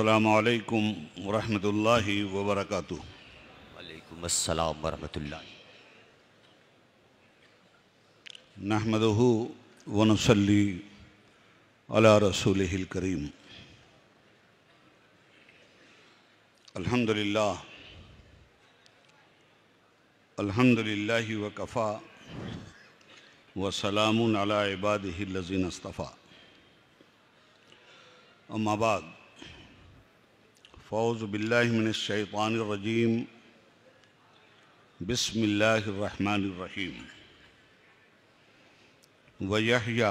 अल्लाम वरहमतुल्लाह वबरकatuh वालेकुम अस्सलाम वरहमतुल्लाह नहमदहु व नसल्ली अला रसूलिहिल करीम अल्हम्दुलिल्लाह अल्हम्दुलिल्लाह व कफ़ा व सलामुन अला इबादिहिल्लज़ीन इस्तफ़ा अम्मा बाद फ़ौज़बिल्लिनशैतानरजीम बसमीम वया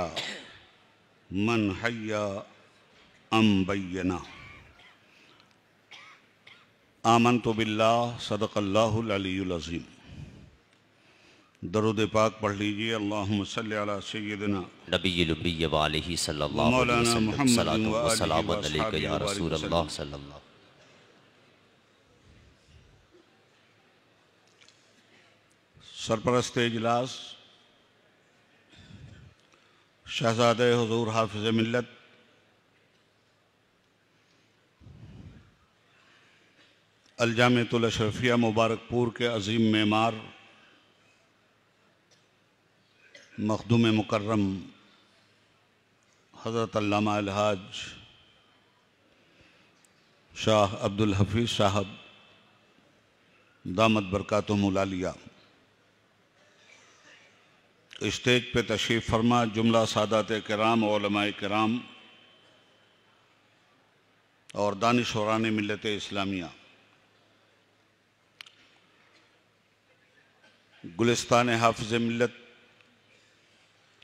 मन हया अम्बैना आमन तो बिल्ला सदक़ल्लाज़ीम दरुद पाक पढ़ लीजिए अल्लाह सैदना नबी नबी वाली सल्लल्लाहु अलैहि वसल्लम सलाम अलैहि या रसूल अल्लाह सल्लल्लाहु सरपरस्त इजलास शहजाद हजूर हाफिज मिलत अलजामतुलशरफिया मुबारकपुर के अजीम मेमार मखदूम मुकर्रम हज़रत अलहाज शाह अब्दुल हफीज़ साहब दामद बरकातुम लालिया स्टेज पे तशरीफ़ फरमा जुमला सादात कराम ओलमाए कराम और दानशरान मिलत इस्लामिया गुलस्तान हाफज मिलत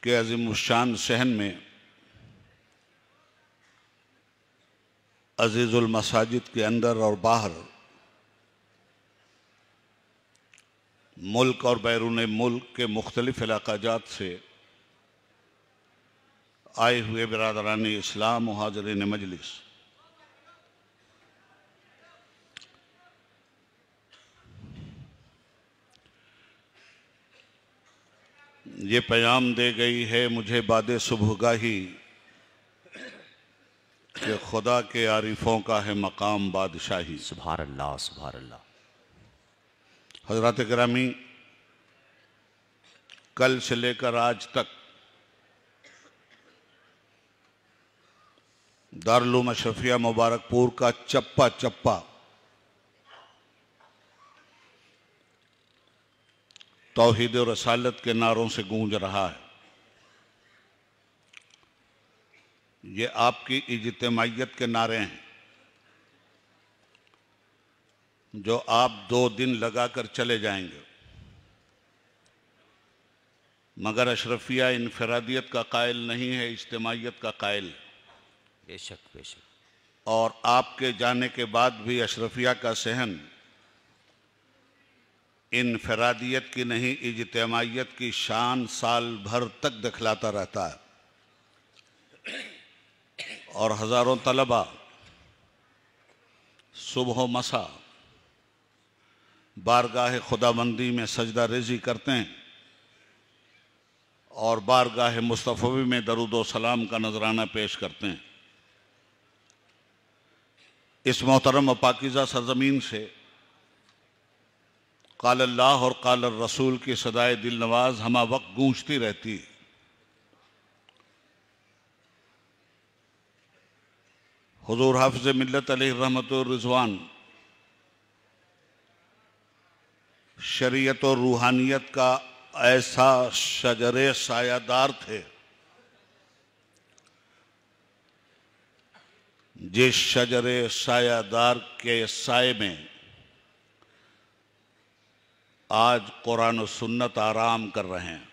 के अज़ीम शान सहन में अजीज़ुल मसाजिद के अंदर और बाहर मुल्क और बैरून मुल्क के मुख्तलिफ़ इलाकाजात से आए हुए बरदरान इस्लाम हाजरीन मजलिस ये पैगाम दे गई है मुझे बाद सुबहगाही कि खुदा के आरिफों का है मकाम बादशाही सुबह अल्लाह सुबह अल्लाह हजरत ग्रामी कल से लेकर आज तक दारुलूम अशरफिया मुबारकपुर का चप्पा चप्पा तोहद और रसालत के नारों से गूंज रहा है ये आपकी इजतमाइत के नारे हैं जो आप दो दिन लगाकर चले जाएंगे मगर अशरफिया इनफरादियत का कायल नहीं है इज्तमाहीत का कायल बेशक बेशक और आपके जाने के बाद भी अशरफिया का सहन इनफरादियत की नहीं इजतमाहीत की शान साल भर तक दिखलाता रहता है और हज़ारों तलबा सुबह मसा बारगाह खुदाबंदी में सजदा रेजी करते हैं और बारगाह मुस्तफ़ी में दरुद सलाम का नजराना पेश करते हैं इस मोहतरम पाकिज़ा सरजमीन से काल अल्लाह और काल रसूल की सदाए दिल नवाज हमा वक्त गूंजती रहती है हजूर हाफज मिलत रहमत रिजवान शरीयत और रूहानियत का ऐसा शजर सायादार थे जिस शजर सायादार के साय में आज कुरान सुन्नत आराम कर रहे हैं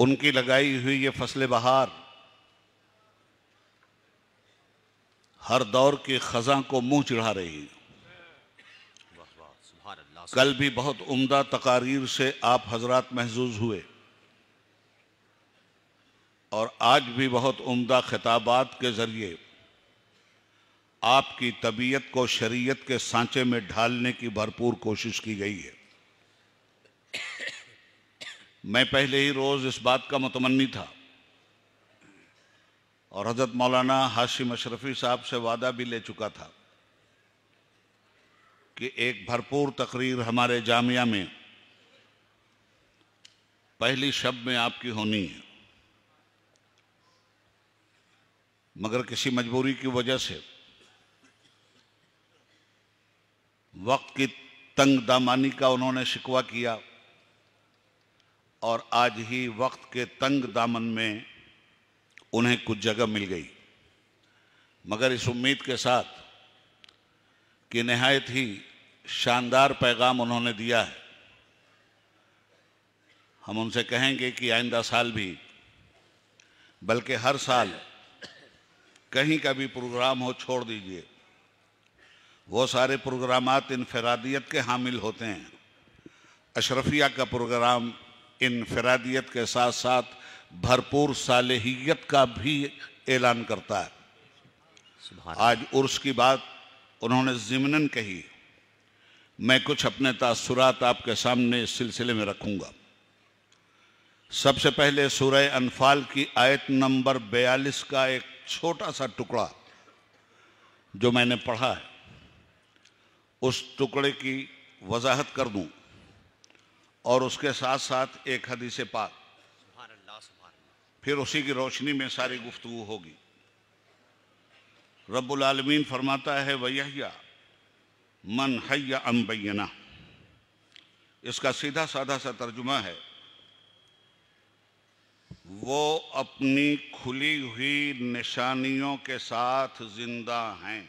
उनकी लगाई हुई ये फसल बहार हर दौर की खजा को मुंह चढ़ा रही है कल भी बहुत उम्दा तकारीर से आप हजरत महजूज हुए और आज भी बहुत उम्दा खिताबात के ज़रिए आपकी तबीयत को शरीयत के सांचे में ढालने की भरपूर कोशिश की गई है मैं पहले ही रोज़ इस बात का मतमनी था और हज़रत मौलाना हाशिम अशरफी साहब से वादा भी ले चुका था कि एक भरपूर तकरीर हमारे जामिया में पहली शब में आपकी होनी है मगर किसी मजबूरी की वजह से वक्त की तंग दामानी का उन्होंने शिकवा किया और आज ही वक्त के तंग दामन में उन्हें कुछ जगह मिल गई मगर इस उम्मीद के साथ कि नहायत ही शानदार पैगाम उन्होंने दिया है हम उनसे कहेंगे कि आइंदा साल भी बल्कि हर साल कहीं का भी प्रोग्राम हो छोड़ दीजिए वो सारे प्रोग्राम इनफरादियत के हामिल होते हैं अशरफिया का प्रोग्राम इनफरादियत के साथ साथ भरपूर सालहियत का भी ऐलान करता है आज उर्स की बात उन्होंने ज़िमनन कही मैं कुछ अपने तासुरात आपके सामने इस सिलसिले में रखूँगा सबसे पहले सूरह अनफाल की आयत नंबर 42 का एक छोटा सा टुकड़ा जो मैंने पढ़ा है उस टुकड़े की वजाहत कर दूं और उसके साथ साथ एक हदीसे पाक फिर उसी की रोशनी में सारी गुफ्तु होगी रब्लमीन फरमाता है वैया मन हैया अम्बैना इसका सीधा साधा सा तर्जुमा है वो अपनी खुली हुई निशानियों के साथ जिंदा हैं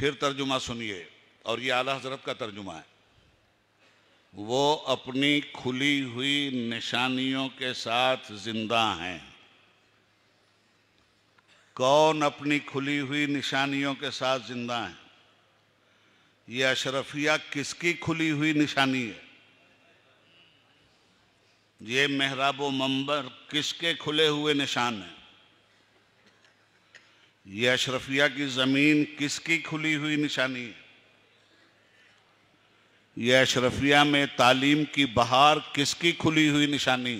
फिर तर्जुमा सुनिए और ये आला हजरत का तर्जुमा है वो अपनी खुली हुई निशानियों के साथ जिंदा हैं कौन अपनी खुली हुई निशानियों के साथ जिंदा है ये अशरफिया किसकी खुली हुई निशानी है ये मेहराब मंबर किसके खुले हुए निशान है ये अशरफिया की ज़मीन किसकी खुली हुई निशानी है ये अशरफिया में तालीम की बहार किसकी खुली हुई निशानी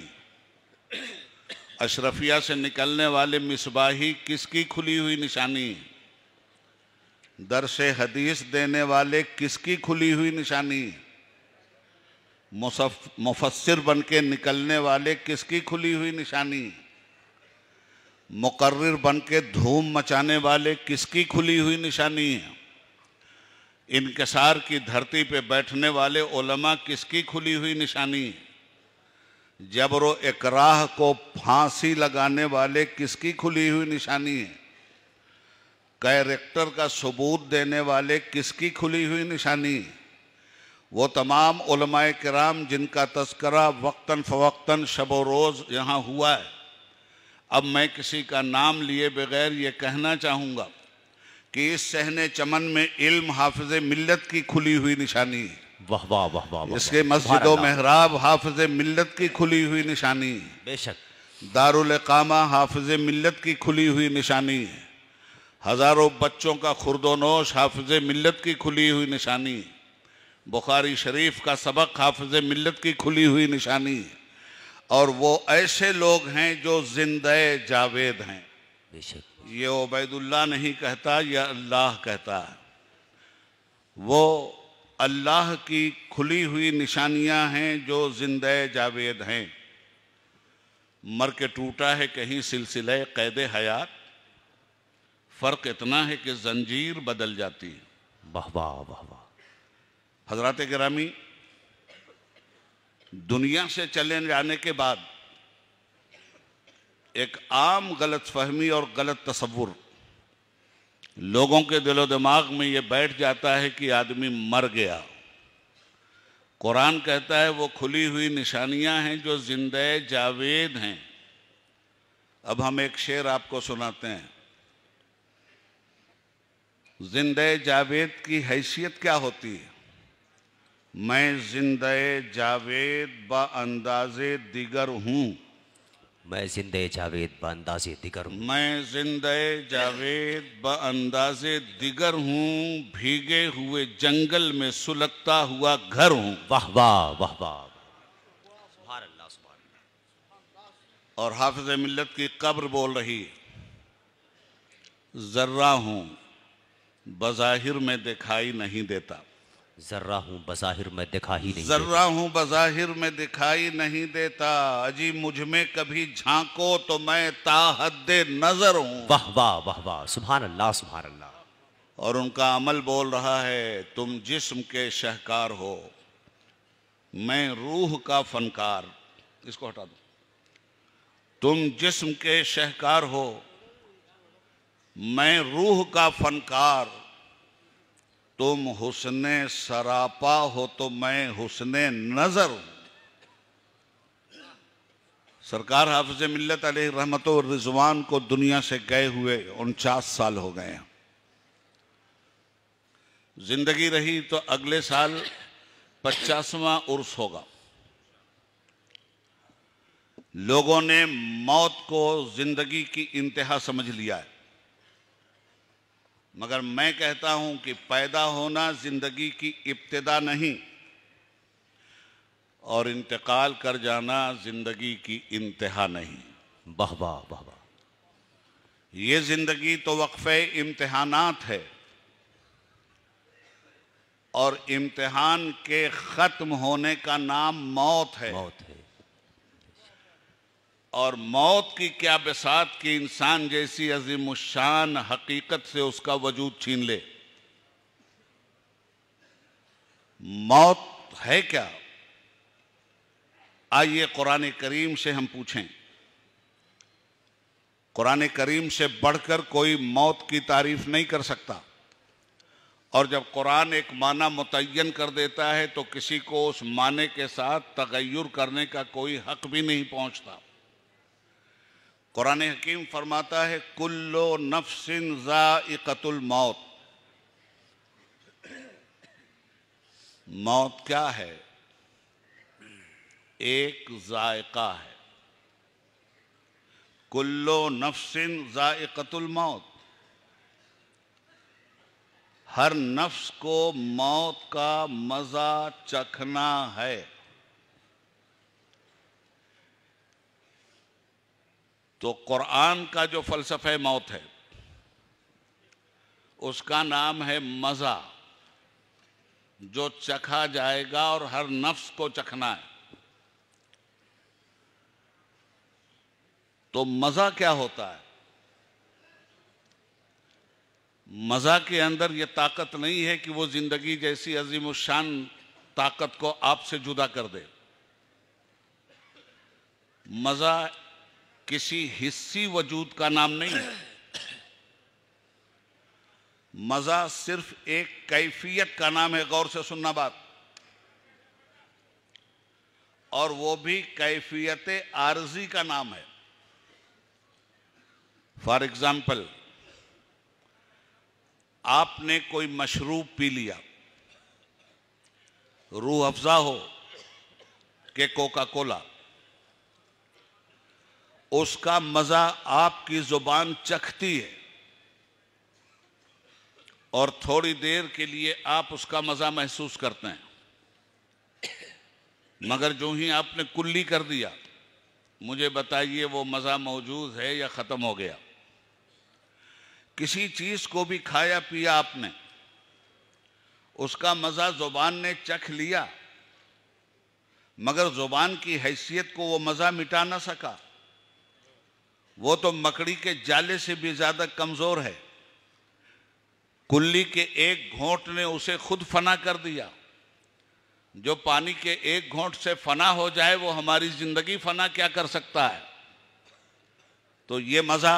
है अशरफिया से निकलने वाले मिसबाही किसकी खुली हुई निशानी दर से हदीस देने वाले किसकी खुली हुई निशानी मुफसर बन के निकलने वाले किसकी खुली हुई निशानी मुकर्र बन के धूम मचाने वाले किसकी खुली हुई निशानी इनकसार की धरती पे बैठने वाले ओलमा किसकी खुली हुई निशानी है जबर इकराह को फांसी लगाने वाले किसकी खुली हुई निशानी है कैरेक्टर का सबूत देने वाले किसकी खुली हुई निशानी है वो तमाम उलमाए कराम जिनका तस्करा वक्ता फवक्तन शब रोज़ यहाँ हुआ है अब मैं किसी का नाम लिए बगैर ये कहना चाहूँगा कि इस सहने चमन में इल्म हाफिज मिल्लत की खुली हुई निशानी है वाह वाह वाह वाह इसके मस्जिदों महराब हाफज मिल्लत की खुली हुई निशानी बेशक दारुल कामा हाफज मिल्लत की खुली हुई निशानी हज़ारों बच्चों का खुरदोनोश हाफज मिल्लत की खुली हुई निशानी बुखारी शरीफ का सबक हाफज मिल्लत की खुली हुई निशानी और वो ऐसे लोग हैं जो जिंदे जावेद हैं ये ओबैदुल्ला नहीं कहता यह अल्लाह कहता वो अल्लाह की खुली हुई निशानियां हैं जो जिंदे जावेद हैं मर के टूटा है कहीं सिलसिले कैद हयात फ़र्क इतना है कि जंजीर बदल जाती है वाह वाह वाह वाह हजरत ग्रामी दुनिया से चले जाने के बाद एक आम गलत फहमी और गलत तस्वुर लोगों के दिलो दिमाग में ये बैठ जाता है कि आदमी मर गया कुरान कहता है वो खुली हुई निशानियां हैं जो जिंदा जावेद हैं अब हम एक शेर आपको सुनाते हैं जिंदा जावेद की हैसियत क्या होती है मैं जिंदा जावेद ब अंदाजे दिगर हूं मैं जिंदे जावेद बंदाजे दिगर हूँ मैं जिंदे जावेद बंदाजे दिगर हूँ भीगे हुए जंगल में सुलगता हुआ घर हूँ वाह वाह वाह वाह और हाफिज मिल्लत की कब्र बोल रही जर्रा हूं बज़ाहिर में दिखाई नहीं देता जर्रा हूँ बज़ाहिर में दिखा ही नहीं जर्रा हूँ बज़ाहिर में दिखाई नहीं देता अजी मुझ में कभी झांको तो मैं ताहद नज़र हूँ वाह वाह वाह वाह सुबह अल्लाह सुबह अल्लाह और उनका अमल बोल रहा है तुम जिस्म के शहकार हो मैं रूह का फनकार इसको हटा दो तुम जिस्म के शहकार हो मैं रूह का फनकार तुम हुसने सरापा हो तो मैं हुसने नजर हूं सरकार हाफिज मिलत रहमत और रिजवान को दुनिया से गए हुए उनचास साल हो गए जिंदगी रही तो अगले साल पचासवा उर्स होगा लोगों ने मौत को जिंदगी की इंतहा समझ लिया है मगर मैं कहता हूं कि पैदा होना ज़िंदगी की इब्तदा नहीं और इंतकाल कर जाना ज़िंदगी की इंतहा नहीं बहबा बहबा ये ज़िंदगी तो वक्फ़ इम्तहानात है और इम्तहान के ख़त्म होने का नाम मौत है मौत है और मौत की क्या बसात की इंसान जैसी अजीम शान हकीकत से उसका वजूद छीन ले मौत है क्या आइए कुरान करीम से हम पूछें कुरान करीम से बढ़कर कोई मौत की तारीफ नहीं कर सकता और जब कुरान एक माना मुतन कर देता है तो किसी को उस माने के साथ तगैर करने का कोई हक भी नहीं पहुंचता कुरान हकीम फरमाता है कुल्लो नफसिन ज़ाइक़तुल मौत मौत क्या है एक जायका है कुल्लो नफसिन ज़ाइक़तुल मौत हर नफ्स को मौत का मज़ा चखना है तो कुरान का जो फलसफे मौत है उसका नाम है मज़ा जो चखा जाएगा और हर नफ्स को चखना है तो मज़ा क्या होता है मज़ा के अंदर यह ताकत नहीं है कि वो ज़िंदगी जैसी अजीम शान ताकत को आपसे जुदा कर दे मज़ा किसी हिस्सी वजूद का नाम नहीं है मज़ा सिर्फ एक कैफियत का नाम है गौर से सुनना बात और वो भी कैफियत आर्जी का नाम है फॉर एग्ज़ाम्पल आपने कोई मशरूब पी लिया रूह अफजा हो के कोका कोला उसका मज़ा आपकी ज़ुबान चखती है और थोड़ी देर के लिए आप उसका मज़ा महसूस करते हैं मगर जो ही आपने कुल्ली कर दिया मुझे बताइए वो मज़ा मौजूद है या ख़त्म हो गया किसी चीज़ को भी खाया पिया आपने उसका मज़ा ज़ुबान ने चख लिया मगर ज़ुबान की हैसियत को वो मज़ा मिटा ना सका वो तो मकड़ी के जाले से भी ज़्यादा कमज़ोर है कुल्ली के एक घोंट ने उसे खुद फना कर दिया जो पानी के एक घोंट से फना हो जाए वो हमारी ज़िंदगी फना क्या कर सकता है तो ये मज़ा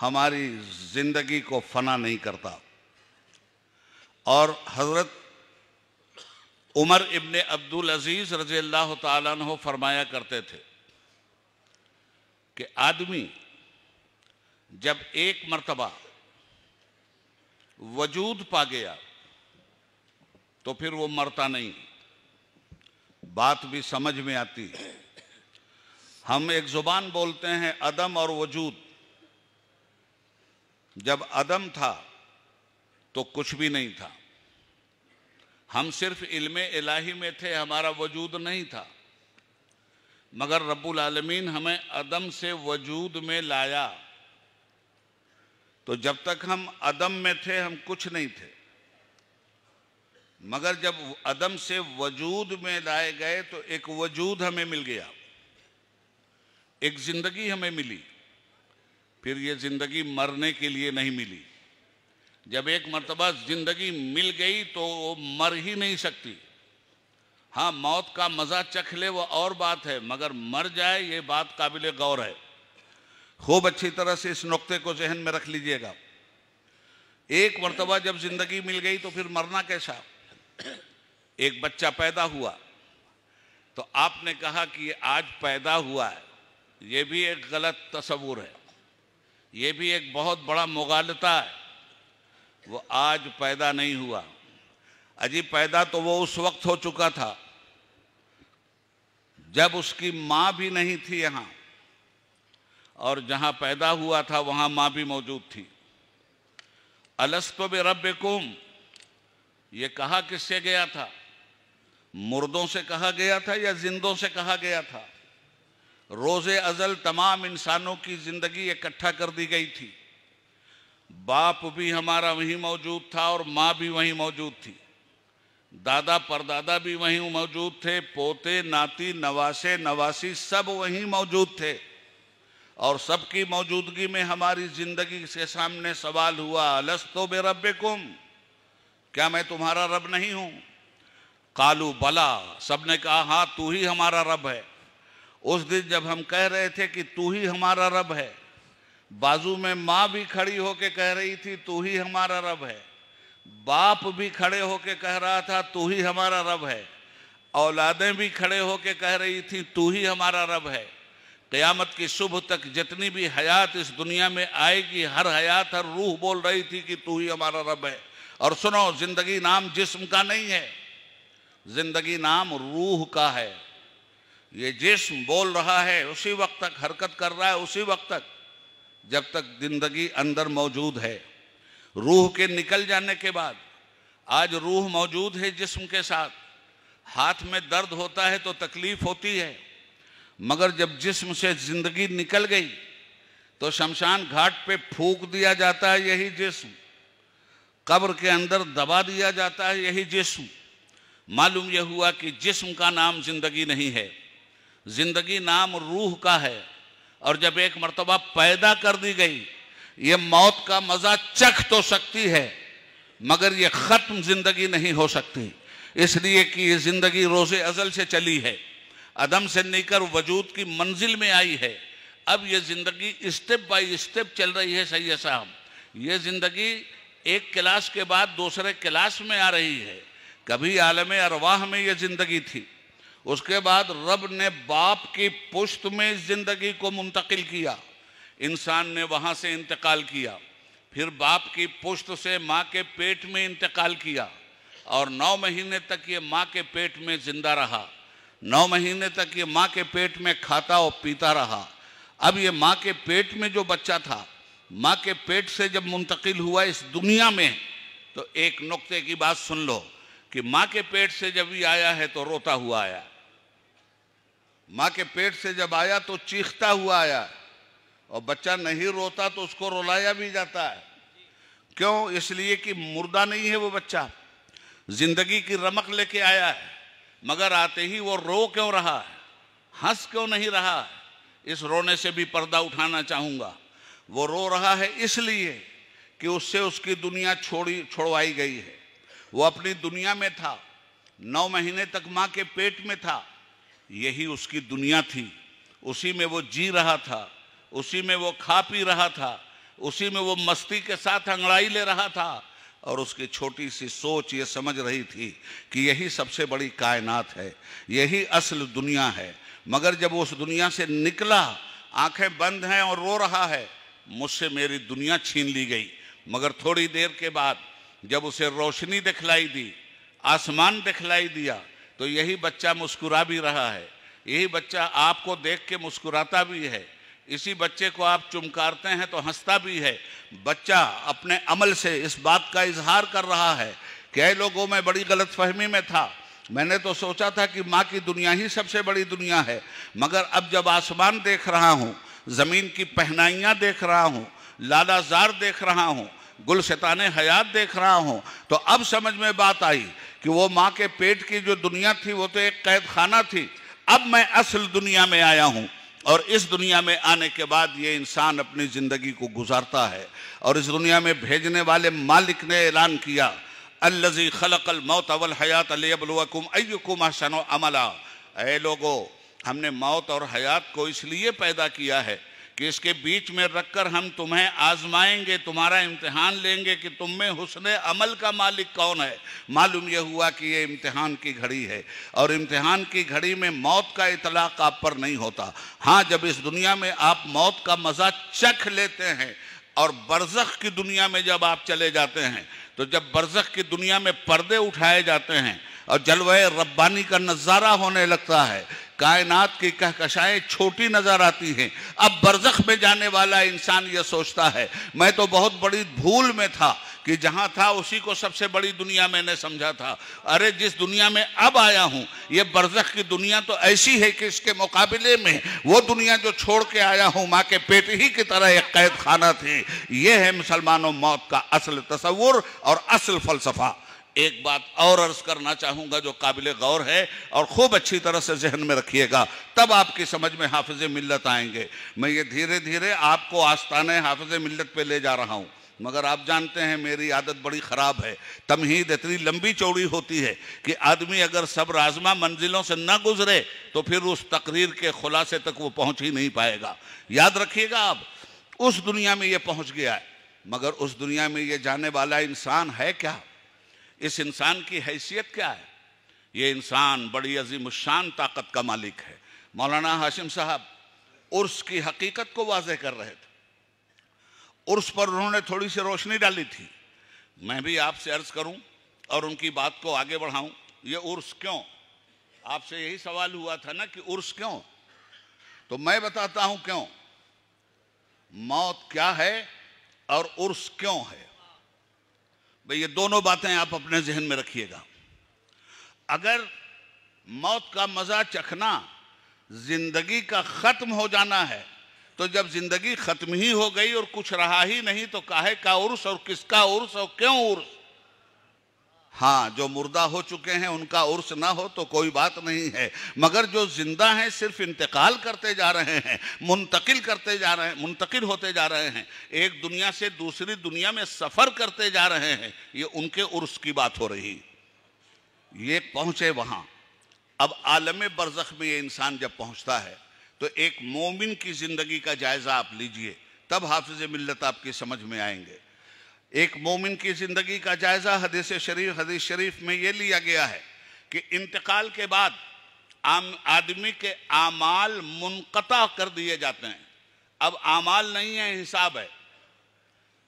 हमारी ज़िंदगी को फना नहीं करता और हज़रत उमर इबन अब्दुल अज़ीज़ रज़ी अल्लाह तु फरमाया करते थे कि आदमी जब एक मर्तबा वजूद पा गया तो फिर वो मरता नहीं बात भी समझ में आती है हम एक जुबान बोलते हैं अदम और वजूद जब अदम था तो कुछ भी नहीं था हम सिर्फ इल्म इलाही में थे हमारा वजूद नहीं था मगर रब्बुल आलमीन हमें अदम से वजूद में लाया तो जब तक हम अदम में थे हम कुछ नहीं थे मगर जब अदम से वजूद में लाए गए तो एक वजूद हमें मिल गया एक ज़िंदगी हमें मिली फिर ये ज़िंदगी मरने के लिए नहीं मिली जब एक मरतबा ज़िंदगी मिल गई तो वो मर ही नहीं सकती हाँ मौत का मज़ा चख ले वो और बात है मगर मर जाए ये बात काबिल गौर है खूब अच्छी तरह से इस नुकते को जहन में रख लीजिएगा एक मरतबा जब ज़िंदगी मिल गई तो फिर मरना कैसा एक बच्चा पैदा हुआ तो आपने कहा कि आज पैदा हुआ है ये भी एक गलत तस्वूर है ये भी एक बहुत बड़ा मुगालता है वो आज पैदा नहीं हुआ अजी पैदा तो वो उस वक्त हो चुका था जब उसकी माँ भी नहीं थी यहां और जहां पैदा हुआ था वहां माँ भी मौजूद थी अलस्तो बे रब यह ये कहा किससे गया था मुर्दों से कहा गया था या जिंदों से कहा गया था रोजे अज़ल तमाम इंसानों की ज़िंदगी इकट्ठा कर दी गई थी बाप भी हमारा वहीं मौजूद था और माँ भी वहीं मौजूद थी दादा परदादा भी वहीं मौजूद थे पोते नाती नवासे नवासी सब वहीं मौजूद थे और सबकी मौजूदगी में हमारी जिंदगी के सामने सवाल हुआ अलस तो बे रब कुम क्या मैं तुम्हारा रब नहीं हूँ कालू बला सबने कहा हाँ तू ही हमारा रब है उस दिन जब हम कह रहे थे कि तू ही हमारा रब है बाजू में माँ भी खड़ी होके कह रही थी तू ही हमारा रब है बाप भी खड़े होके कह रहा था तू ही हमारा रब है औलादें भी खड़े होके कह रही थी तू ही हमारा रब है क़यामत की सुबह तक जितनी भी हयात इस दुनिया में आएगी हर हयात हर रूह बोल रही थी कि तू ही हमारा रब है और सुनो ज़िंदगी नाम जिस्म का नहीं है ज़िंदगी नाम रूह का है ये जिस्म बोल रहा है उसी वक्त तक हरकत कर रहा है उसी वक्त तक जब तक ज़िंदगी अंदर मौजूद है रूह के निकल जाने के बाद आज रूह मौजूद है जिस्म के साथ हाथ में दर्द होता है तो तकलीफ होती है मगर जब जिस्म से जिंदगी निकल गई तो शमशान घाट पे फूक दिया जाता है यही जिस्म कब्र के अंदर दबा दिया जाता है यही जिस्म मालूम यह हुआ कि जिस्म का नाम जिंदगी नहीं है जिंदगी नाम रूह का है और जब एक मरतबा पैदा कर दी गई ये मौत का मजा चख तो सकती है मगर ये ख़त्म ज़िंदगी नहीं हो सकती इसलिए कि ये ज़िंदगी रोज़े अज़ल से चली है अदम से निकल वजूद की मंजिल में आई है अब ये ज़िंदगी स्टेप बाय स्टेप चल रही है सैयद साहब ये ज़िंदगी एक क्लास के बाद दूसरे क्लास में आ रही है कभी आलम अरवाह में ये ज़िंदगी थी उसके बाद रब ने बाप की पुश्त में ज़िंदगी को मुंतकिल किया इंसान ने वहाँ से इंतकाल किया फिर बाप की पुष्ट से माँ के पेट में इंतकाल किया और नौ महीने तक ये माँ के पेट में जिंदा रहा नौ महीने तक ये माँ के पेट में खाता और पीता रहा अब ये माँ के पेट में जो बच्चा था माँ के पेट से जब मुंतकिल हुआ इस दुनिया में तो एक नुक्ते की बात सुन लो कि माँ के पेट से जब ये आया है तो रोता हुआ आया माँ के पेट से जब आया तो चीखता हुआ आया और बच्चा नहीं रोता तो उसको रोलाया भी जाता है क्यों इसलिए कि मुर्दा नहीं है वो बच्चा जिंदगी की रमक लेके आया है मगर आते ही वो रो क्यों रहा है हंस क्यों नहीं रहा है इस रोने से भी पर्दा उठाना चाहूँगा वो रो रहा है इसलिए कि उससे उसकी दुनिया छोड़ी छोड़वाई गई है वो अपनी दुनिया में था नौ महीने तक माँ के पेट में था यही उसकी दुनिया थी उसी में वो जी रहा था उसी में वो खा पी रहा था उसी में वो मस्ती के साथ अंगड़ाई ले रहा था और उसकी छोटी सी सोच ये समझ रही थी कि यही सबसे बड़ी कायनात है यही असल दुनिया है मगर जब उस दुनिया से निकला आंखें बंद हैं और रो रहा है मुझसे मेरी दुनिया छीन ली गई मगर थोड़ी देर के बाद जब उसे रोशनी दिखलाई दी आसमान दिखलाई दिया तो यही बच्चा मुस्कुरा भी रहा है यही बच्चा आपको देख के मुस्कुराता भी है इसी बच्चे को आप चुमकारते हैं तो हंसता भी है बच्चा अपने अमल से इस बात का इजहार कर रहा है कई लोगों में बड़ी गलत फहमी में था मैंने तो सोचा था कि माँ की दुनिया ही सबसे बड़ी दुनिया है मगर अब जब आसमान देख रहा हूँ ज़मीन की पहनाइयाँ देख रहा हूँ लालाजार देख रहा हूँ गुल शतान हयात देख रहा हूँ तो अब समझ में बात आई कि वो माँ के पेट की जो दुनिया थी वो तो एक कैद खाना थी अब मैं असल दुनिया में आया हूँ और इस दुनिया में आने के बाद ये इंसान अपनी ज़िंदगी को गुजारता है और इस दुनिया में भेजने वाले मालिक ने ऐलान किया अल्लजी खलक मौत अवल हयात अलबलकुम अयुकुम अमला ए लोगो हमने मौत और हयात को इसलिए पैदा किया है कि इसके बीच में रखकर हम तुम्हें आजमाएंगे तुम्हारा इम्तिहान लेंगे कि तुम में हुसन अमल का मालिक कौन है मालूम यह हुआ कि ये इम्तिहान की घड़ी है और इम्तिहान की घड़ी में मौत का इतलाक़ आप पर नहीं होता हाँ जब इस दुनिया में आप मौत का मज़ा चख लेते हैं और बरजख की दुनिया में जब आप चले जाते हैं तो जब बरजख की दुनिया में पर्दे उठाए जाते हैं और जलवा रब्बानी का नज़ारा होने लगता है कायनात की कहकशाएँ छोटी नज़र आती हैं अब बरजख में जाने वाला इंसान यह सोचता है मैं तो बहुत बड़ी भूल में था कि जहाँ था उसी को सबसे बड़ी दुनिया मैंने समझा था अरे जिस दुनिया में अब आया हूँ ये बरजख की दुनिया तो ऐसी है कि इसके मुकाबले में वो दुनिया जो छोड़ के आया हूँ माँ के पेट ही की तरह एक कैद खाना थी ये है मुसलमानों मौत का असल तस्वुर और असल फलसफा एक बात और अर्ज करना चाहूंगा जो काबिल गौर है और खूब अच्छी तरह से जहन में रखिएगा तब आपकी समझ में हाफिज मिल्लत आएंगे मैं ये धीरे धीरे आपको आस्थान हाफिज मिल्लत पे ले जा रहा हूं मगर आप जानते हैं मेरी आदत बड़ी ख़राब है तमहीद इतनी लंबी चौड़ी होती है कि आदमी अगर सब राजमा मंजिलों से ना गुजरे तो फिर उस तकरीर के खुलासे तक वो पहुंच ही नहीं पाएगा याद रखिएगा आप उस दुनिया में ये पहुंच गया है मगर उस दुनिया में ये जाने वाला इंसान है क्या इस इंसान की हैसियत क्या है ये इंसान बड़ी अजीम शान ताकत का मालिक है मौलाना हाशिम साहब उर्स की हकीकत को वाजह कर रहे थे उर्स पर उन्होंने थोड़ी सी रोशनी डाली थी मैं भी आपसे अर्ज करूं और उनकी बात को आगे बढ़ाऊं ये उर्स क्यों आपसे यही सवाल हुआ था ना कि उर्स क्यों तो मैं बताता हूं क्यों मौत क्या है और उर्स क्यों है भाई ये दोनों बातें आप अपने जहन में रखिएगा अगर मौत का मज़ा चखना जिंदगी का ख़त्म हो जाना है तो जब जिंदगी ख़त्म ही हो गई और कुछ रहा ही नहीं तो काहे का उर्स और किसका उर्स और क्यों उर्स हाँ जो मुर्दा हो चुके हैं उनका उर्स ना हो तो कोई बात नहीं है मगर जो जिंदा हैं सिर्फ इंतकाल करते जा रहे हैं मुंतकिल करते जा रहे हैं मुंतकिल होते जा रहे हैं एक दुनिया से दूसरी दुनिया में सफ़र करते जा रहे हैं ये उनके उर्स की बात हो रही ये पहुँचे वहाँ अब आलम बरज़ख में ये इंसान जब पहुँचता है तो एक मोमिन की ज़िंदगी का जायज़ा आप लीजिए तब हाफिज़ मिलत आपकी समझ में आएंगे एक मोमिन की ज़िंदगी का जायज़ा हदीस शरीफ हदीस शरीफ में यह लिया गया है कि इंतकाल के बाद आम आदमी के आमाल मुनकता कर दिए जाते हैं अब आमाल नहीं है हिसाब है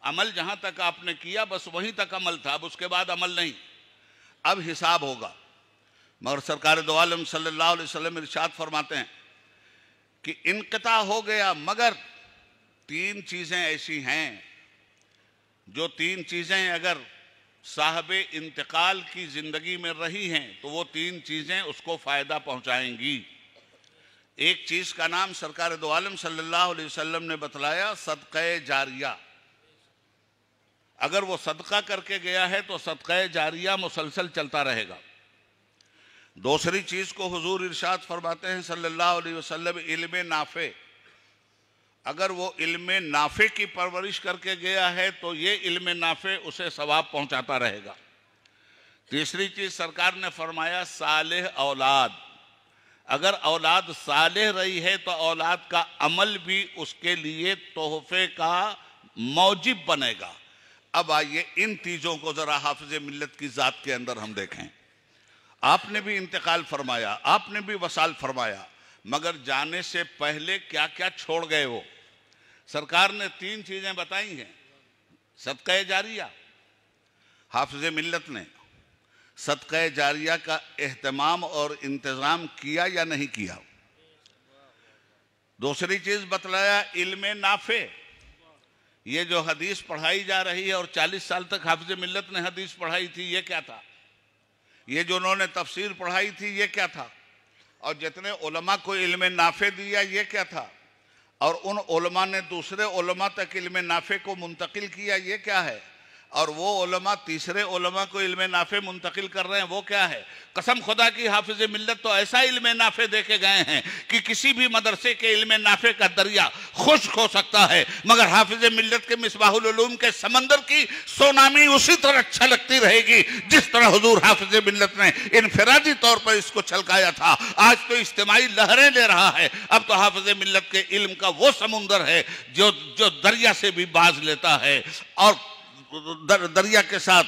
अमल जहां तक आपने किया बस वहीं तक अमल था अब उसके बाद अमल नहीं अब हिसाब होगा मगर सरकार दो आलम सल्लल्लाहु अलैहि वसल्लम इरशाद फरमाते हैं कि इनकता हो गया मगर तीन चीज़ें ऐसी हैं जो तीन चीज़ें अगर साहब इंतकाल की ज़िंदगी में रही हैं तो वो तीन चीज़ें उसको फ़ायदा पहुंचाएंगी एक चीज़ का नाम सरकार दो आलम सल्लल्लाहु ने बतलाया सदक़ जारिया अगर वो सदका करके गया है तो सदक़ जारिया मुसलसल चलता रहेगा दूसरी चीज़ को हजूर इरशाद फरमाते हैं सल्लल्लाहु अलैहि इल्म नाफ़े अगर वो इल्म नाफे की परवरिश करके गया है तो ये इल्म नाफे उसे सवाब पहुंचाता रहेगा तीसरी चीज सरकार ने फरमाया सालेह औलाद अगर औलाद सालेह रही है तो औलाद का अमल भी उसके लिए तोहफे का मौजिब बनेगा अब आइए इन चीज़ों को ज़रा हाफिज मिलत की ज़ात के अंदर हम देखें आपने भी इंतकाल फरमाया आपने भी वसाल फरमाया मगर जाने से पहले क्या क्या छोड़ गए वो सरकार ने तीन चीज़ें बताई हैं सदक़ जारिया हाफज मिल्लत ने सदक़ जारिया का अहतमाम और इंतज़ाम किया या नहीं किया दूसरी चीज़ बतलाया इल्म नाफे ये जो हदीस पढ़ाई जा रही है और 40 साल तक हाफज मिल्लत ने हदीस पढ़ाई थी ये क्या था ये जो उन्होंने तफसीर पढ़ाई थी ये क्या था और जितने उलमा को इल्म नाफे दिया ये क्या था और उन उलमा ने दूसरे उलमा तक इल्म नाफे को मुंतकिल किया ये क्या है और वो ओलमा तीसरे ओलमा को इल्म नाफे मुंतकिल कर रहे हैं वो क्या है कसम खुदा की हाफिज मिलत तो ऐसा इल्म नाफे देखे गए हैं कि किसी भी मदरसे के इल्म नाफे का दरिया खुश्क हो सकता है मगर हाफिज मिलत के मिसबाहलूम के समंदर की सोनामी उसी तरह अच्छा लगती रहेगी जिस तरह हजूर हाफिज मिलत ने इनफरादी तौर पर इसको छलकाया था आज तो इज्तमाही लहरें ले रहा है अब तो हाफिज मिलत के इल्म का वो समुंदर है जो जो दरिया से भी बाज लेता है और दर, दरिया के साथ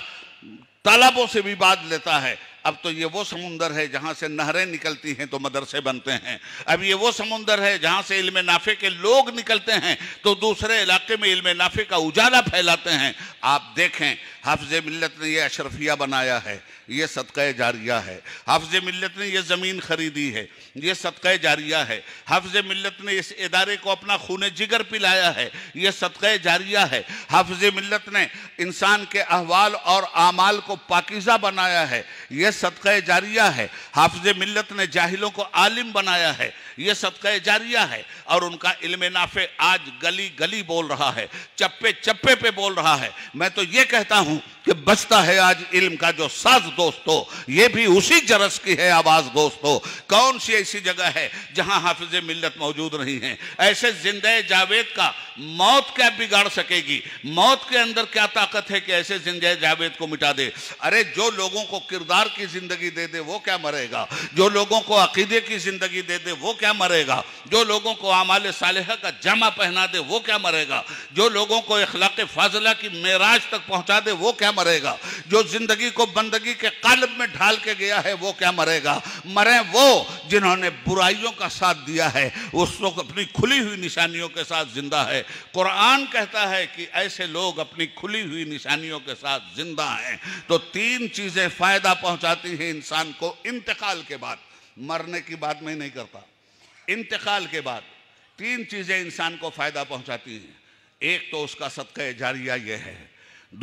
तालाबों से भी बांध लेता है अब तो ये वो समुंदर है जहां से नहरें निकलती हैं तो मदरसे बनते हैं अब ये वो समुंदर है जहां से इल्म नाफे के लोग निकलते हैं तो दूसरे इलाके में इल्म नाफे का उजाला फैलाते हैं आप देखें हाफज मिलत ने यह अशरफिया बनाया है ये सदक़ जारिया है हफ्ज मिलत ने यह ज़मीन ख़रीदी है ये सदक़ जारिया है हफ्ज मिलत ने इस इदारे को अपना खून जिगर पिलाया है ये सदक़ जारिया है हफ्ज मिलत ने इंसान के अहवाल और आमाल को पाकिज़ा बनाया है ये सदक़ जारिया है हफ्ज मिलत ने जाहिलों को आलिम बनाया है ये सदक़ जारिया है और उनका इल्म नाफे आज गली गली बोल रहा है चप्पे चप्पे पे बोल रहा है मैं तो ये कहता हूँ कि बचता है आज इल्म का जो साज दोस्तों ये भी उसी जरस की है आवाज दोस्तों कौन सी ऐसी जगह है जहां हाफिज मिल्लत मौजूद नहीं है ऐसे जिंदे जावेद का मौत क्या बिगाड़ सकेगी मौत के अंदर क्या ताकत है कि ऐसे जिंदे जावेद को मिटा दे अरे जो लोगों को किरदार की जिंदगी दे दे वो क्या मरेगा जो लोगों को अकीदे की जिंदगी दे दे वो क्या मरेगा जो लोगों को आमाल साल का जमा पहना दे वो क्या मरेगा जो लोगों को इखलाक फाजला की मेराज तक पहुंचा दे वो क्या मरेगा जो जिंदगी को बंदगी के कल्ब में ढाल के गया है वो क्या मरेगा मरे वो जिन्होंने बुराइयों का साथ दिया है उस लोग अपनी खुली हुई निशानियों के साथ जिंदा है कुरान कहता है कि ऐसे लोग अपनी खुली हुई निशानियों के साथ जिंदा हैं तो तीन चीज़ें फ़ायदा पहुंचाती हैं इंसान को इंतकाल के बाद मरने की बात मैं नहीं करता इंतकाल के बाद तीन चीज़ें इंसान को फ़ायदा पहुंचाती हैं एक तो उसका सदका जारिया यह है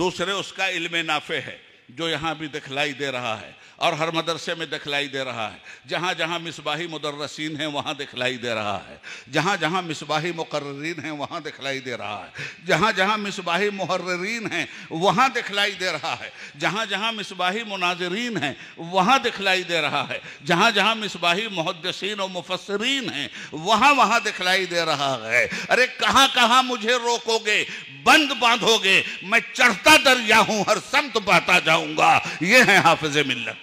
दूसरे उसका इल्म नाफे है जो यहाँ भी दिखलाई दे रहा है और हर मदरसे में दिखलाई दे रहा है जहाँ जहाँ मिसबाही मुदर्रसिन हैं वहाँ दिखलाई दे रहा है जहाँ जहाँ मिसबाही मुकर्रीन हैं वहाँ दिखलाई दे रहा है जहाँ जहाँ मिसबाही मुहर्रीन हैं वहाँ दिखलाई दे रहा है जहाँ जहाँ मिसबाही मुनाजरीन हैं वहाँ दिखलाई दे रहा है जहाँ जहाँ मिसबाही मुहदसिन और मुफसरीन हैं वहाँ वहाँ दिखलाई दे रहा है अरे कहाँ कहाँ मुझे रोकोगे बंद बांधोगे मैं चढ़ता दरिया हूँ हर संत बाता जाऊँ जाऊंगा ये है हाफिज मिल्लत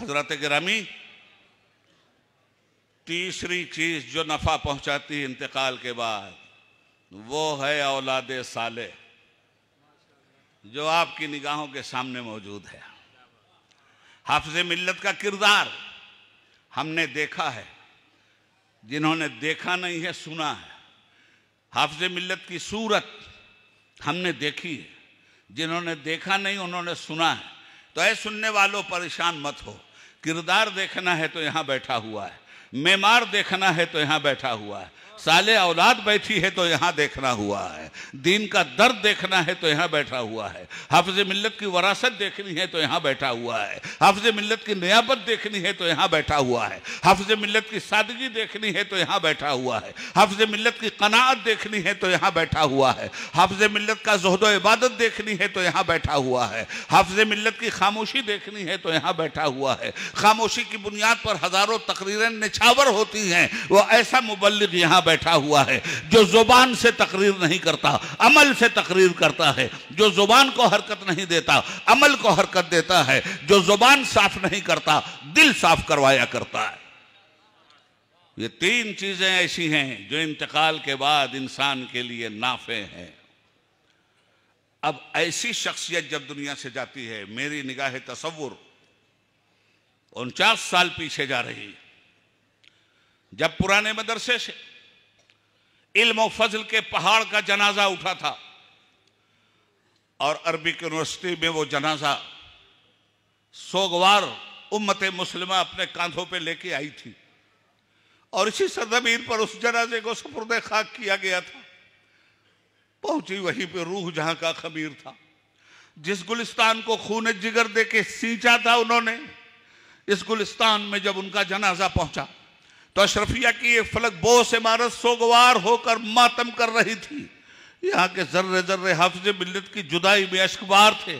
हजरत ग्रामी तीसरी चीज जो नफा पहुंचाती है इंतकाल के बाद वो है औलाद साले जो आपकी निगाहों के सामने मौजूद है हाफज मिल्लत का किरदार हमने देखा है जिन्होंने देखा नहीं है सुना है हाफज मिल्लत की सूरत हमने देखी है जिन्होंने देखा नहीं उन्होंने सुना है तो ऐ सुनने वालों परेशान मत हो किरदार देखना है तो यहाँ बैठा हुआ है मेमार देखना है तो यहाँ बैठा हुआ है साले औलाद बैठी है तो यहाँ देखना हुआ है दीन का दर्द देखना है तो यहाँ बैठा हुआ है हफ्ज मिलत की वरासत देखनी है तो यहाँ बैठा हुआ है हफ्ज मिलत की नयाबत देखनी है तो यहाँ बैठा हुआ है हफ्ज मिलत की सादगी देखनी है तो यहाँ बैठा हुआ है हफ्ज मिलत की कनात देखनी है तो यहाँ बैठा हुआ है हफ्ज मिलत का जहद इबादत देखनी है तो यहाँ बैठा हुआ है हफ्ज मिलत की खामोशी देखनी है तो यहाँ बैठा हुआ है खामोशी की बुनियाद पर हज़ारों तकरीरें निछावर होती हैं वह ऐसा मुबलिक यहाँ बैठा हुआ है जो ज़ुबान से तकरीर नहीं करता अमल से तकरीर करता है जो ज़ुबान को हरकत नहीं देता अमल को हरकत देता है जो ज़ुबान साफ नहीं करता दिल साफ करवाया करता है ये तीन चीज़ें ऐसी हैं जो इंतकाल के बाद इंसान के लिए नाफे हैं अब ऐसी शख्सियत जब दुनिया से जाती है मेरी निगाह तस्वुर उनचास साल पीछे जा रही जब पुराने मदरसे से इल्म फजल के पहाड़ का जनाजा उठा था और अरबिक यूनिवर्सिटी में वो जनाजा सोगवार उम्मत मुस्लिमा अपने कांधों पे लेके आई थी और इसी सरजमीन पर उस जनाजे को सपुरद खाक किया गया था पहुंची वहीं पे रूह जहां का खमीर था जिस गुलिस्तान को खून जिगर दे के सींचा था उन्होंने इस गुलिस्तान में जब उनका जनाजा पहुंचा तो अशरफिया की एक फलक बोस इमारत सोगवार होकर मातम कर रही थी यहाँ के जर्र जर्र हाफिज मिलत की जुदाई में अशकबार थे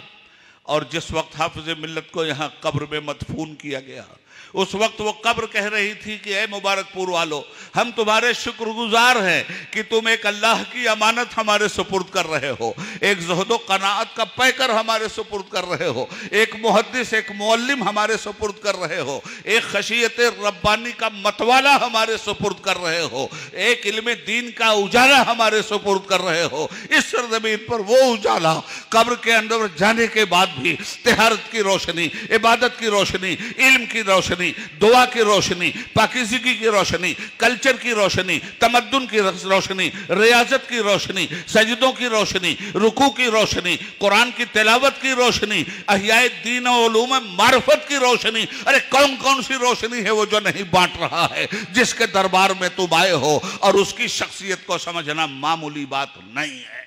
और जिस वक्त हाफिज मिलत को यहाँ कब्र में मदफून किया गया उस वक्त वो कब्र कह रही थी कि अः मुबारकपुर वालो हम तुम्हारे शुक्रगुजार हैं कि तुम एक अल्लाह की अमानत हमारे सुपुर्द कर रहे हो एक जहदो कनात का पैकर हमारे सुपुर्द कर रहे हो एक मुहदस एक मोलम हमारे सुपुर्द कर रहे हो एक खशियत रब्बानी का मतवाला हमारे सुपुर्द कर रहे हो एक इलम दीन का उजाला हमारे सुपुर्द कर रहे हो इस सरजमीन पर वो उजाला कब्र के अंदर जाने के बाद भी तिहारत की रोशनी इबादत की रोशनी इल्म की रोशनी रोशनी दुआ की रोशनी पाकिजगी की रोशनी कल्चर की रोशनी तमद्दन की रोशनी रियाजत की रोशनी सजदों की रोशनी रुकू की रोशनी कुरान की तिलावत की रोशनी अहियाए दीन ओलूम मार्फत की रोशनी अरे कौन कौन सी रोशनी है वो जो नहीं बांट रहा है जिसके दरबार में तुम आए हो और उसकी शख्सियत को समझना मामूली बात नहीं है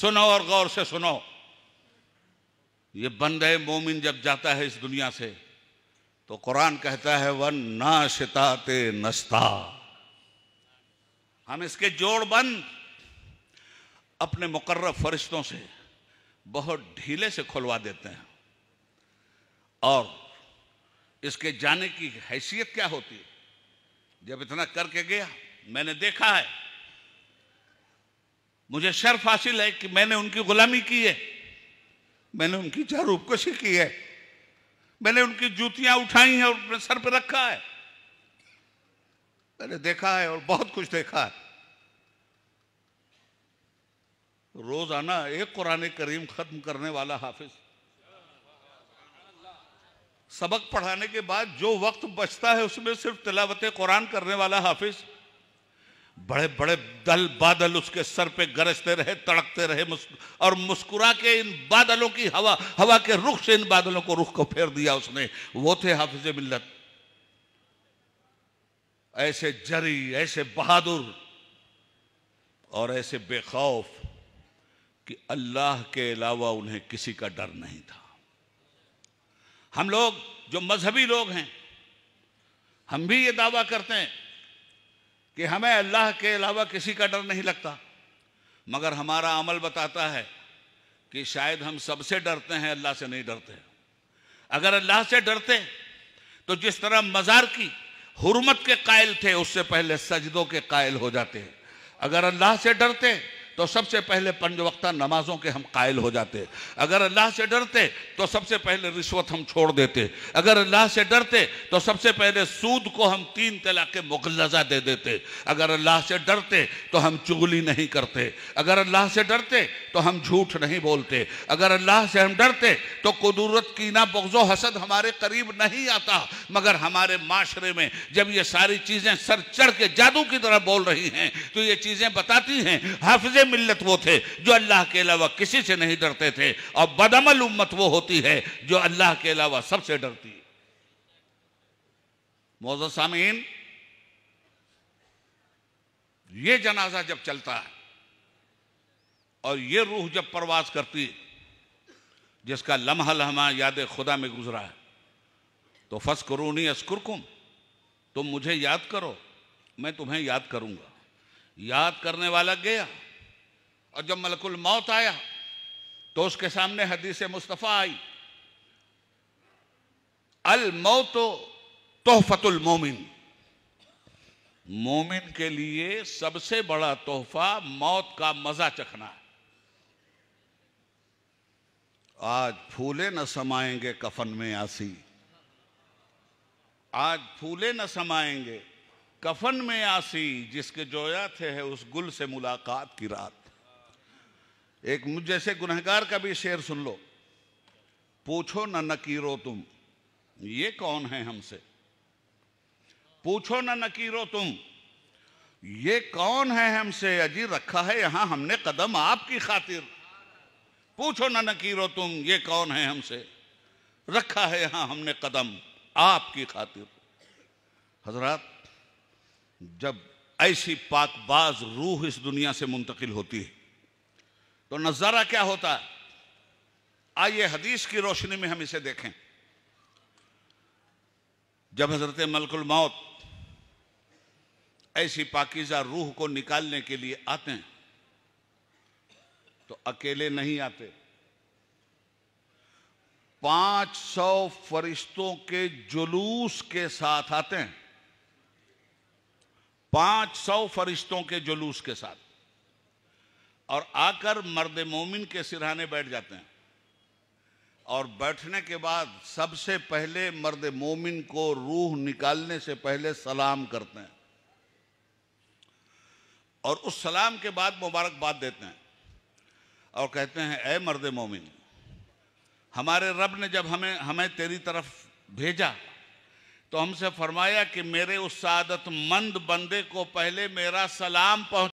सुनो और गौर से सुनो ये बंदे मोमिन जब जाता है इस दुनिया से तो कुरान कहता है वन ना शिताते नस्ता हम इसके जोड़ बंद अपने मुकर्र फरिश्तों से बहुत ढीले से खुलवा देते हैं और इसके जाने की हैसियत क्या होती है जब इतना करके गया मैंने देखा है मुझे शर्फ हासिल है कि मैंने उनकी गुलामी की है मैंने उनकी चारूपकशी की है मैंने उनकी जूतियां उठाई हैं और अपने सर पर रखा है मैंने देखा है और बहुत कुछ देखा है रोजाना एक कुरान करीम खत्म करने वाला हाफिज सबक पढ़ाने के बाद जो वक्त बचता है उसमें सिर्फ तिलावत कुरान करने वाला हाफिज़ बड़े बड़े दल बादल उसके सर पे गरजते रहे तड़कते रहे और मुस्कुरा के इन बादलों की हवा हवा के रुख से इन बादलों को रुख को फेर दिया उसने वो थे हाफिज मिल्लत ऐसे जरी ऐसे बहादुर और ऐसे बेखौफ कि अल्लाह के अलावा उन्हें किसी का डर नहीं था हम लोग जो मजहबी लोग हैं हम भी ये दावा करते हैं कि हमें अल्लाह के अलावा किसी का डर नहीं लगता मगर हमारा अमल बताता है कि शायद हम सबसे डरते हैं अल्लाह से नहीं डरते अगर अल्लाह से डरते तो जिस तरह मज़ार की हुरमत के कायल थे उससे पहले सजदों के कायल हो जाते अगर अल्लाह से डरते तो सबसे पहले पंज वक्ता नमाजों के हम कायल हो जाते अगर अल्लाह से डरते तो सबसे पहले रिश्वत हम छोड़ देते अगर अल्लाह से डरते तो सबसे पहले सूद को हम तीन तलाक के मुगलजा दे देते अगर अल्लाह से डरते तो हम चुगली नहीं करते अगर अल्लाह से डरते तो हम झूठ नहीं बोलते अगर अल्लाह से हम डरते तो कदूरत की ना बगजो हसद हमारे करीब नहीं आता मगर हमारे माशरे में जब ये सारी चीज़ें सर चढ़ के जादू की तरह बोल रही हैं तो ये चीज़ें बताती हैं हाफिज मिल्लत वो थे जो अल्लाह के अलावा किसी से नहीं डरते थे और बदमल उम्मत वो होती है जो अल्लाह के अलावा सबसे डरती है मोजद सामीन ये जनाजा जब चलता है और ये रूह जब प्रवास करती जिसका लम्हा लम्हा याद खुदा में गुजरा है तो फस करूनी अस्कुरकुम तुम मुझे याद करो मैं तुम्हें याद करूंगा याद करने वाला गया और जब मलकुल मौत आया तो उसके सामने हदीस मुस्तफ़ा आई अल मौत तोहफतुल मोमिन मोमिन के लिए सबसे बड़ा तोहफा मौत का मजा चखना है आज फूले न समाएंगे कफन में आसी आज फूले न समाएंगे कफन में आसी जिसके जोया थे है उस गुल से मुलाकात की रात एक मुझ जैसे गुनहगार का भी शेर सुन लो पूछो न नकीरो तुम ये कौन है हमसे पूछो न नकीरो तुम ये कौन है हमसे अजी रखा है यहां हमने कदम आपकी खातिर पूछो न नकीरो तुम ये कौन है हमसे रखा है यहां हमने कदम आपकी खातिर हजरत जब ऐसी पाकबाज रूह इस दुनिया से मुंतकिल होती है तो नज़ारा क्या होता है आइए हदीस की रोशनी में हम इसे देखें जब हजरत मलकुल मौत ऐसी पाकिजा रूह को निकालने के लिए आते हैं तो अकेले नहीं आते पांच सौ फरिश्तों के जुलूस के साथ आते हैं पांच सौ फरिश्तों के जुलूस के साथ और आकर मर्द मोमिन के सिरहाने बैठ जाते हैं और बैठने के बाद सबसे पहले मर्द मोमिन को रूह निकालने से पहले सलाम करते हैं और उस सलाम के बाद मुबारकबाद देते हैं और कहते हैं ए मर्द मोमिन हमारे रब ने जब हमें हमें तेरी तरफ भेजा तो हमसे फरमाया कि मेरे उस सादतमंद बंदे को पहले मेरा सलाम पहुंच